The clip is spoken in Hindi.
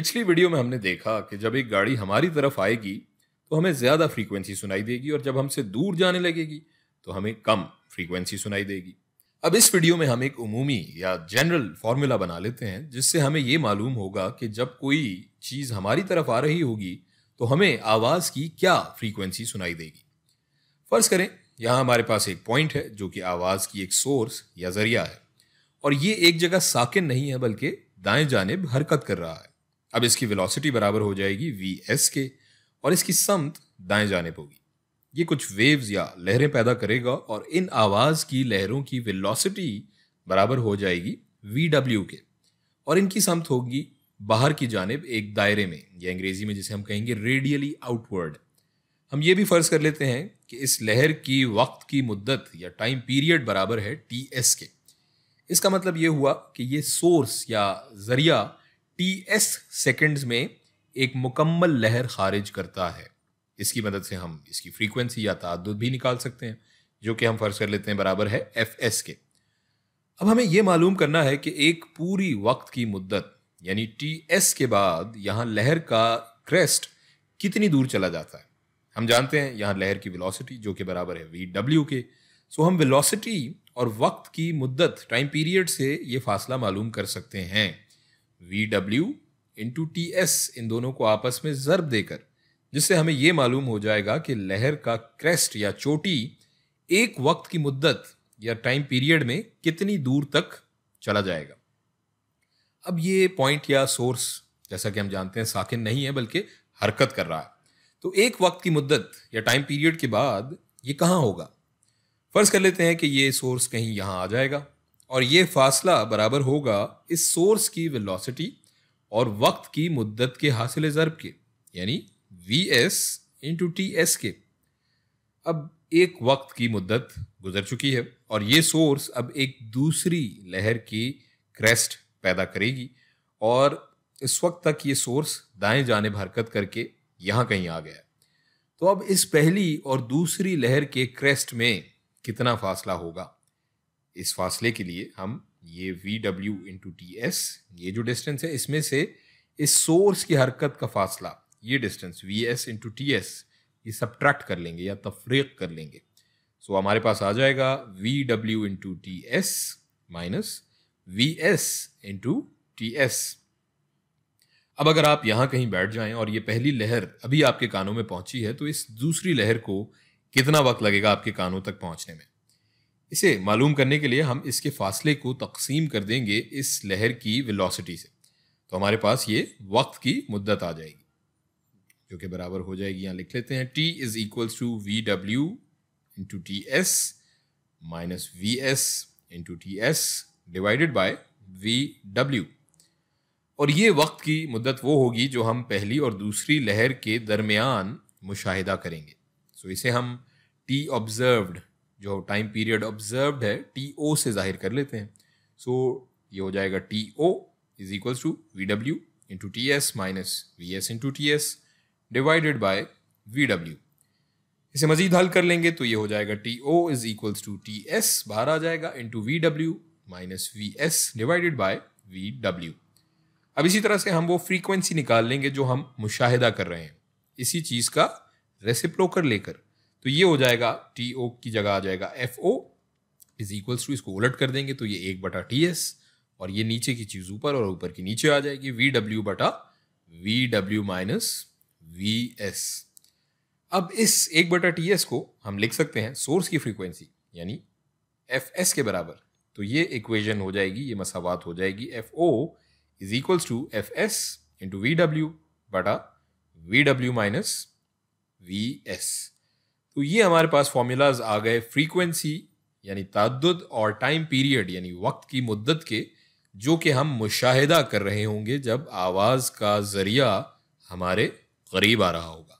पिछली वीडियो में हमने देखा कि जब एक गाड़ी हमारी तरफ आएगी तो हमें ज़्यादा फ्रीक्वेंसी सुनाई देगी और जब हमसे दूर जाने लगेगी तो हमें कम फ्रीक्वेंसी सुनाई देगी अब इस वीडियो में हम एक उमूमी या जनरल फार्मूला बना लेते हैं जिससे हमें ये मालूम होगा कि जब कोई चीज़ हमारी तरफ आ रही होगी तो हमें आवाज़ की क्या फ्रीक्वेंसी सुनाई देगी फ़र्ज़ करें यहाँ हमारे पास एक पॉइंट है जो कि आवाज़ की एक सोर्स या ज़रिया है और ये एक जगह साकिन नहीं है बल्कि दाएं जानब हरकत कर रहा है अब इसकी वेलोसिटी बराबर हो जाएगी वी एस के और इसकी समत दाएं जाने होगी ये कुछ वेव्स या लहरें पैदा करेगा और इन आवाज़ की लहरों की वेलोसिटी बराबर हो जाएगी वी डब्ल्यू के और इनकी समत होगी बाहर की जानब एक दायरे में या अंग्रेज़ी में जिसे हम कहेंगे रेडियली आउटवर्ड हम ये भी फ़र्ज़ कर लेते हैं कि इस लहर की वक्त की मुद्दत या टाइम पीरियड बराबर है टी एस के इसका मतलब ये हुआ कि ये सोर्स या ज़रिया टी एस सेकेंड्स में एक मुकम्मल लहर खारिज करता है इसकी मदद से हम इसकी फ्रीक्वेंसी या तद भी निकाल सकते हैं जो कि हम फर्ज कर लेते हैं बराबर है एफ एस के अब हमें यह मालूम करना है कि एक पूरी वक्त की मुद्दत यानी टी एस के बाद यहाँ लहर का क्रेस्ट कितनी दूर चला जाता है हम जानते हैं यहाँ लहर की वेलोसिटी जो कि बराबर है वी डब्ल्यू के सो हम वेलोसिटी और वक्त की मुद्दत टाइम पीरियड से ये फासला मालूम कर सकते हैं V W into T S इन दोनों को आपस में जर्ब देकर जिससे हमें ये मालूम हो जाएगा कि लहर का क्रेस्ट या चोटी एक वक्त की मुद्दत या टाइम पीरियड में कितनी दूर तक चला जाएगा अब ये पॉइंट या सोर्स जैसा कि हम जानते हैं साकिन नहीं है बल्कि हरकत कर रहा है तो एक वक्त की मुद्दत या टाइम पीरियड के बाद ये कहाँ होगा फ़र्ज़ कर लेते हैं कि ये सोर्स कहीं यहाँ आ जाएगा और ये फासला बराबर होगा इस सोर्स की वेलोसिटी और वक्त की मुद्दत के हासिल ज़रब के यानी V S into T S के अब एक वक्त की मुद्दत गुजर चुकी है और ये सोर्स अब एक दूसरी लहर की क्रेस्ट पैदा करेगी और इस वक्त तक ये सोर्स दाएं जाने हरकत करके यहाँ कहीं आ गया तो अब इस पहली और दूसरी लहर के क्रेस्ट में कितना फासला होगा इस फासले के लिए हम ये V W into T S ये जो डिस्टेंस है इसमें से इस सोर्स की हरकत का फासला ये distance V S into T S ये सब्ट्रैक्ट कर लेंगे या तफरीक कर लेंगे सो हमारे पास आ जाएगा V W into T S minus V S into T S अब अगर आप यहाँ कहीं बैठ जाएं और ये पहली लहर अभी आपके कानों में पहुंची है तो इस दूसरी लहर को कितना वक्त लगेगा आपके कानों तक पहुंचने में इसे मालूम करने के लिए हम इसके फासले को तकसीम कर देंगे इस लहर की वेलोसिटी से तो हमारे पास ये वक्त की मुद्दत आ जाएगी जो कि बराबर हो जाएगी यहाँ लिख लेते हैं T is equal to V W into T S minus V S into T S divided by V W और ये वक्त की मुद्दत वो होगी जो हम पहली और दूसरी लहर के दरमियान मुशाहिदा करेंगे सो so इसे हम टी ऑब्जर्व्ड जो टाइम पीरियड ऑब्जर्व्ड है टी ओ से जाहिर कर लेते हैं सो so, ये हो जाएगा T O is equal to V W into T S minus V S into T S divided by V W इसे मजीद हल कर लेंगे तो ये हो जाएगा T O is equal to T S बाहर आ जाएगा into V W minus V S divided by V W अब इसी तरह से हम वो फ्रीक्वेंसी निकाल लेंगे जो हम मुशाहिदा कर रहे हैं इसी चीज़ का रेसिप्रोकर लेकर तो ये हो जाएगा टी ओ की जगह आ जाएगा F O is equals to इसको उलट कर देंगे तो ये एक बटा टी एस और ये नीचे की चीज़ ऊपर और ऊपर की नीचे आ जाएगी वी डब्ल्यू बटा V W minus V S अब इस एक बटा टी एस को हम लिख सकते हैं सोर्स की फ्रीक्वेंसी यानी एफ एस के बराबर तो ये इक्वेशन हो जाएगी ये मसावात हो जाएगी F O is equals to F S into V W बटा V W minus V S तो ये हमारे पास फॉर्मूलाज आ गए फ्रीक्वेंसी यानी तादद और टाइम पीरियड यानी वक्त की मुद्दत के जो कि हम मुशाहिदा कर रहे होंगे जब आवाज़ का ज़रिया हमारे करीब आ रहा होगा